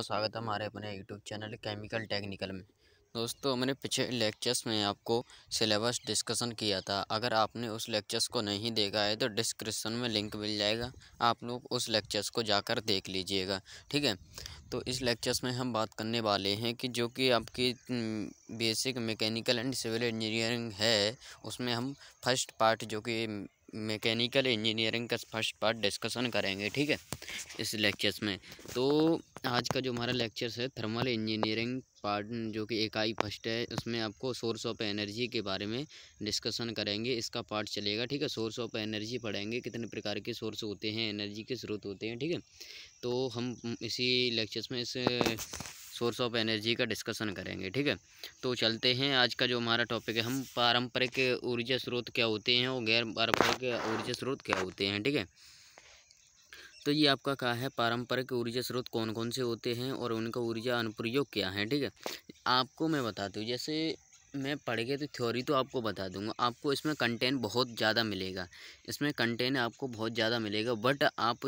आपका स्वागत है हमारे अपने यूट्यूब चैनल केमिकल टेक्निकल में दोस्तों मैंने पिछले लेक्चर्स में आपको सिलेबस डिस्कशन किया था अगर आपने उस लेक्चर्स को नहीं देखा है तो डिस्क्रिप्शन में लिंक मिल जाएगा आप लोग उस लेक्चर्स को जाकर देख लीजिएगा ठीक है तो इस लेक्चर्स में हम बात करने वाले हैं कि जो कि आपकी हम्म, basic mechanical and civil engineering है उसमें हम फर्स्ट पार्ट जो कि मैकेनिकल इंजीनियरिंग का फर्स्ट पार्ट डिस्कशन करेंगे ठीक है इस लेक्चर्स में तो आज का जो हमारा लेक्चर्स है थर्मल इंजीनियरिंग पार्ट जो कि इकाई फर्स्ट है उसमें आपको सोर्स ऑफ एनर्जी के बारे में डिस्कशन करेंगे इसका पार्ट चलेगा ठीक है सोर्स ऑफ एनर्जी पढ़ेंगे कितने प्रकार के सोर्स होते हैं एनर्जी के स्रोत होते हैं ठीक है तो हम इसी लेक्चर्स में इस सोर्स ऑफ एनर्जी का डिस्कशन करेंगे ठीक है तो चलते हैं आज का जो हमारा टॉपिक है हम पारंपरिक ऊर्जा स्रोत क्या होते हैं और गैर पारंपरिक ऊर्जा स्रोत क्या होते हैं ठीक है तो ये आपका कहा है पारंपरिक ऊर्जा स्रोत कौन कौन से होते हैं और उनका ऊर्जा अनुप्रयोग क्या है ठीक है आपको मैं बताती हूँ जैसे पढ़ के तो थ्योरी तो आपको बता दूंगा आपको इसमें कंटेंट बहुत ज़्यादा मिलेगा इसमें कंटेंट आपको बहुत ज़्यादा मिलेगा बट आप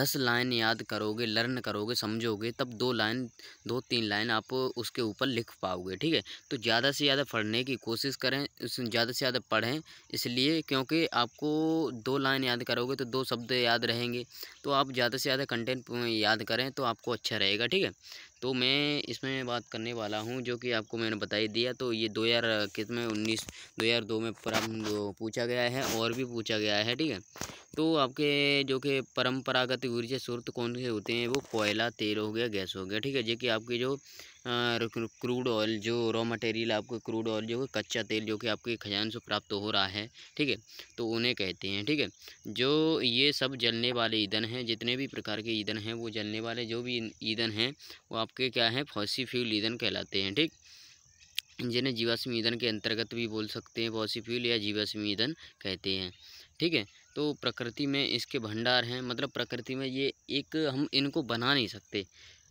दस लाइन याद करोगे लर्न करोगे समझोगे तब दो लाइन दो तीन लाइन आप उसके ऊपर लिख पाओगे ठीक है तो ज़्यादा से ज़्यादा पढ़ने की कोशिश करें ज़्यादा से ज़्यादा पढ़ें इसलिए क्योंकि आपको दो लाइन याद करोगे तो दो शब्द याद रहेंगे तो आप ज़्यादा से ज़्यादा कंटेंट याद करें तो आपको अच्छा रहेगा ठीक है तो मैं इसमें बात करने वाला हूँ जो कि आपको मैंने बता ही दिया तो ये दो हज़ार इक्कीस में उन्नीस दो हज़ार दो में पूरा पूछा गया है और भी पूछा गया है ठीक है तो आपके जो कि परंपरागत ऊर्जा स्रोत कौन से होते हैं वो कोयला तेल हो गया गैस हो गया ठीक है जो कि आपके जो क्रूड ऑयल जो रॉ मटेरियल आपको क्रूड ऑयल जो कच्चा तेल जो कि आपके खजान से प्राप्त हो रहा है ठीक है तो उन्हें कहते हैं ठीक है जो ये सब जलने वाले ईंधन हैं जितने भी प्रकार के ईंधन हैं वो जलने वाले जो भी ईंधन हैं वो आपके क्या हैं फौसी फ्यूल ईंधन कहलाते हैं ठीक जिन्हें जीवाश्म ईंधन के अंतर्गत भी बोल सकते हैं फौसी फ्यूल या जीवाश्म ईंधन कहते हैं ठीक है तो प्रकृति में इसके भंडार हैं मतलब प्रकृति में ये एक हम इनको बना नहीं सकते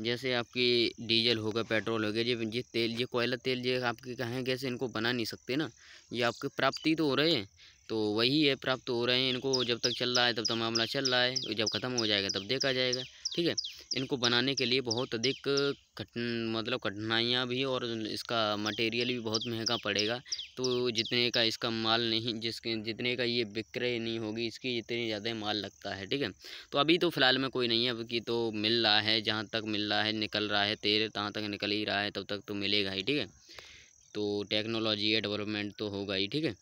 जैसे आपकी डीजल हो गया पेट्रोल हो गया ये ये तेल ये कोयला तेल ये आपके कहें कैसे इनको बना नहीं सकते ना ये आपके प्राप्ति तो हो रहे हैं तो वही है प्राप्त हो रहे हैं इनको जब तक चल रहा है तब तक मामला चल रहा है जब ख़त्म हो जाएगा तब देखा जाएगा ठीक है इनको बनाने के लिए बहुत अधिक कठिन मतलब कठिनाइयाँ भी और इसका मटेरियल भी बहुत महंगा पड़ेगा तो जितने का इसका माल नहीं जिसके जितने का ये बिक्रय नहीं होगी इसकी इतनी ज़्यादा माल लगता है ठीक है तो अभी तो फ़िलहाल में कोई नहीं है अभी तो मिल रहा है जहाँ तक मिल रहा है निकल रहा है तेरे तहाँ तक निकल ही रहा है तब तक तो मिलेगा ही ठीक है तो टेक्नोलॉजी या डेवलपमेंट तो होगा ही ठीक है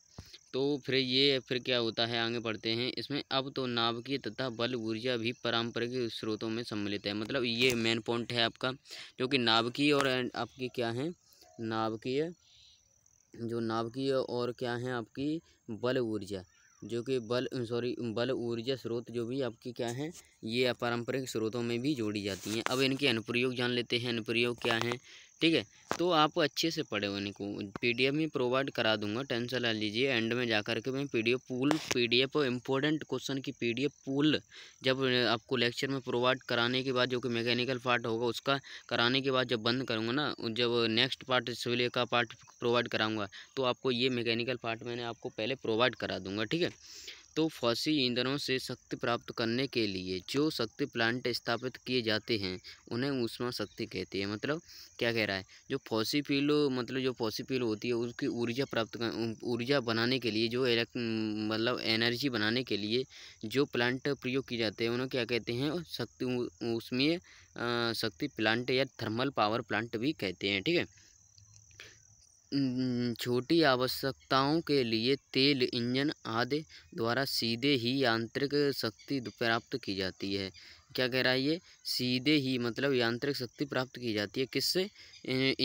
तो फिर ये फिर क्या होता है आगे पढ़ते हैं इसमें अब तो की तथा बल ऊर्जा भी पारंपरिक स्रोतों में सम्मिलित है मतलब ये मेन पॉइंट है आपका जो कि की और आपकी क्या है है जो है और क्या है आपकी बल ऊर्जा जो कि बल सॉरी बल ऊर्जा स्रोत जो भी आपकी क्या है ये पारंपरिक स्रोतों में भी जोड़ी जाती हैं अब इनके अनुप्रयोग जान लेते हैं अनुप्रयोग क्या हैं ठीक है तो आप अच्छे से पढ़े उनको पीडीएफ में प्रोवाइड करा दूंगा टेंशन ला लीजिए एंड में जा कर के मैं PDF pool PDF important question की पीडीएफ पूल जब आपको लेक्चर में प्रोवाइड कराने के बाद जो कि मैकेनिकल पार्ट होगा उसका कराने के बाद जब बंद करूँगा ना जब नेक्स्ट पार्ट सिविल का पार्ट प्रोवाइड कराऊँगा तो आपको ये मैकेनिकल पार्ट मैंने आपको पहले प्रोवाइड करा दूँगा ठीक है तो फौसी ईंधनों से शक्ति प्राप्त करने के लिए जो शक्ति प्लांट स्थापित किए जाते हैं उन्हें ऊष्मा शक्ति कहती है मतलब क्या कह रहा है जो फौसी फील मतलब जो फौसी फील होती है उसकी ऊर्जा प्राप्त ऊर्जा बनाने के लिए जो इलेक्ट मतलब एनर्जी बनाने के लिए जो प्लांट प्रयोग किए जाते हैं उन्हें क्या कहते हैं शक्ति उसमें शक्ति प्लांट या थर्मल पावर प्लांट भी कहते हैं ठीक है छोटी आवश्यकताओं के लिए तेल इंजन आदि द्वारा सीधे ही यांत्रिक शक्ति प्राप्त की जाती है क्या कह रहा है ये सीधे ही मतलब यांत्रिक शक्ति प्राप्त की जाती है किससे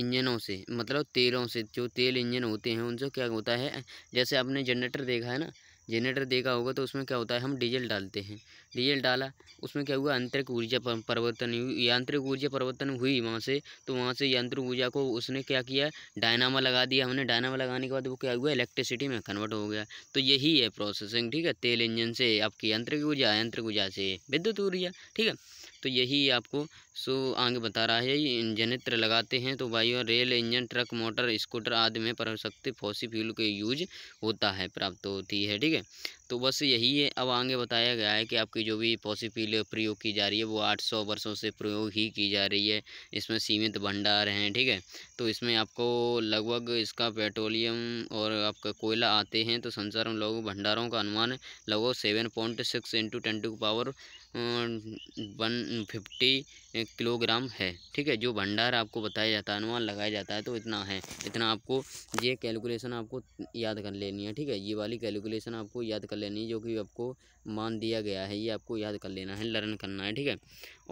इंजनों से मतलब तेलों से जो तेल इंजन होते हैं उनसे क्या होता है जैसे आपने जनरेटर देखा है ना जनरेटर देखा होगा तो उसमें क्या होता है हम डीजल डालते हैं डीजल डाला उसमें क्या हुआ आंतरिक ऊर्जा परिवर्तन यांत्रिक ऊर्जा परिवर्तन हुई वहाँ से तो वहाँ से यांत्रिक ऊर्जा को उसने क्या किया डायनामा लगा दिया हमने डायनामा लगाने के बाद वो क्या हुआ इलेक्ट्रिसिटी में कन्वर्ट हो गया तो यही है प्रोसेसिंग ठीक है तेल इंजन से आपकी यांत्रिक ऊर्जा यांत्रिक ऊर्जा से विद्युत ऊर्जा ठीक है तो यही आपको सो आगे बता रहा है जनित्र लगाते हैं तो वायु rail engine truck motor scooter आदि में परशक्ति फौसी फ्यूल के यूज होता है प्राप्त होती है ठीक है तो बस यही है अब आगे बताया गया है कि आपकी जो भी फौसी फ्यूल प्रयोग की जा रही है वो सौ वर्षों से प्रयोग ही की जा रही है इसमें सीमित भंडार हैं ठीक है तो इसमें आपको लगभग इसका पेट्रोलियम और आपका कोयला आते हैं तो संसार में लोगों भंडारों का अनुमान लगभग seven point six into ten to power one fifty kilogram है ठीक है जो भंडार आपको बताया जाता है अनुमान लगाया जाता है तो इतना है इतना आपको ये कैलकुलेशन आपको याद कर लेनी है ठीक है ये वाली कैलकुलेशन आपको याद कर लेनी है जो कि आपको मान दिया गया है ये आपको याद कर लेना है लर्न करना है ठीक है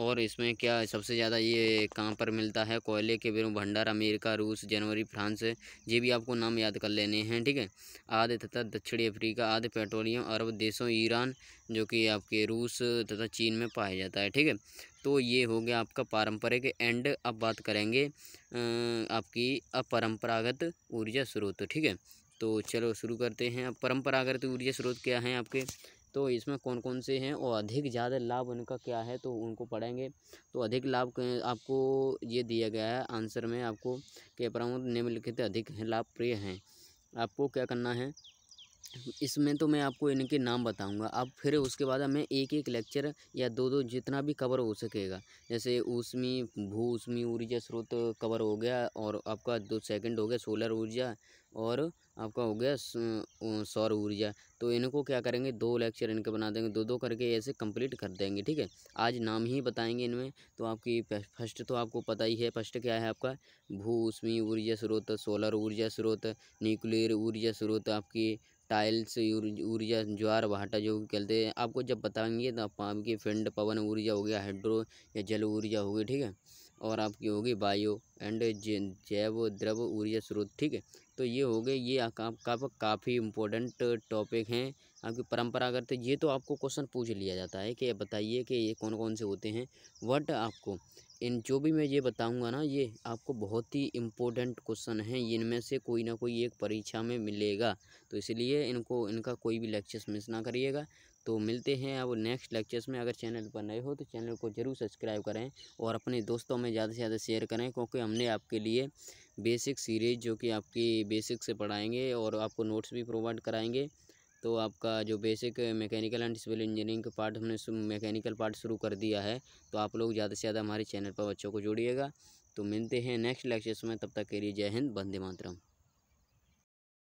और इसमें क्या सबसे ज़्यादा ये कहाँ पर मिलता है कोयले के बेरों भंडार अमेरिका रूस जनवरी फ्रांस ये भी आपको नाम याद कर लेने हैं ठीक है आधे तथा दक्षिणी अफ्रीका आधे पेट्रोलियम अरब देशों ईरान जो कि आपके रूस तथा चीन में पाया जाता है ठीक है तो ये हो गया आपका पारंपरिक एंड अब बात करेंगे आपकी अपरंपरागत ऊर्जा स्रोत ठीक है तो चलो शुरू करते हैं अब परम्परागत ऊर्जा स्रोत क्या हैं आपके तो इसमें कौन कौन से हैं और अधिक ज़्यादा लाभ उनका क्या है तो उनको पढ़ेंगे तो अधिक लाभ आपको ये दिया गया है आंसर में आपको के प्रमुख निम्नलिखित अधिक लाभ प्रिय हैं आपको क्या करना है इसमें तो मैं आपको इनके नाम बताऊंगा अब फिर उसके बाद हमें एक एक लेक्चर या दो दो जितना भी कवर हो सकेगा जैसे ऊसमी भू ऊष्मी ऊर्जा स्रोत कवर हो गया और आपका दो सेकंड हो गया सोलर ऊर्जा और आपका हो गया सौर ऊर्जा तो इनको क्या करेंगे दो लेक्चर इनके बना देंगे दो दो करके ऐसे कंप्लीट कर देंगे ठीक है आज नाम ही बताएंगे इनमें तो आपकी फर्स्ट तो आपको पता ही है फर्स्ट क्या है आपका भू ऊष्मी ऊर्जा स्रोत सोलर ऊर्जा स्रोत न्यूक्लियर ऊर्जा स्रोत आपकी टाइल्स ऊर्जा ज्वार भाटा जो कहते हैं आपको जब बताएंगे तो आपकी फिंड पवन ऊर्जा हो गया हाइड्रो या जल ऊर्जा होगी ठीक है और आपकी होगी बायो एंड जैव द्रव ऊर्जा स्रोत ठीक है तो ये हो गए ये आपका काफ़ी इम्पोर्टेंट टॉपिक हैं आपकी परंपरागत ये तो आपको क्वेश्चन पूछ लिया जाता है कि बताइए कि ये कौन कौन से होते हैं वट आपको इन जो भी मैं ये बताऊंगा ना ये आपको बहुत ही इम्पोर्टेंट क्वेश्चन हैं इनमें से कोई ना कोई एक परीक्षा में मिलेगा तो इसलिए इनको इनका कोई भी लेक्चर्स मिस ना करिएगा तो मिलते हैं अब नेक्स्ट लेक्चर्स में अगर चैनल पर नए हो तो चैनल को ज़रूर सब्सक्राइब करें और अपने दोस्तों में ज़्यादा से ज़्यादा शेयर करें क्योंकि हमने आपके लिए बेसिक सीरीज जो कि आपकी बेसिक से पढ़ाएंगे और आपको नोट्स भी प्रोवाइड कराएंगे तो आपका जो basic mechanical and civil engineering का पार्ट हमने मैकेनिकल पार्ट शुरू कर दिया है तो आप लोग ज़्यादा से ज़्यादा हमारे चैनल पर बच्चों को जोड़िएगा तो मिलते हैं नेक्स्ट लेक्चर्स में तब तक के लिए जय हिंद बंदे मातरम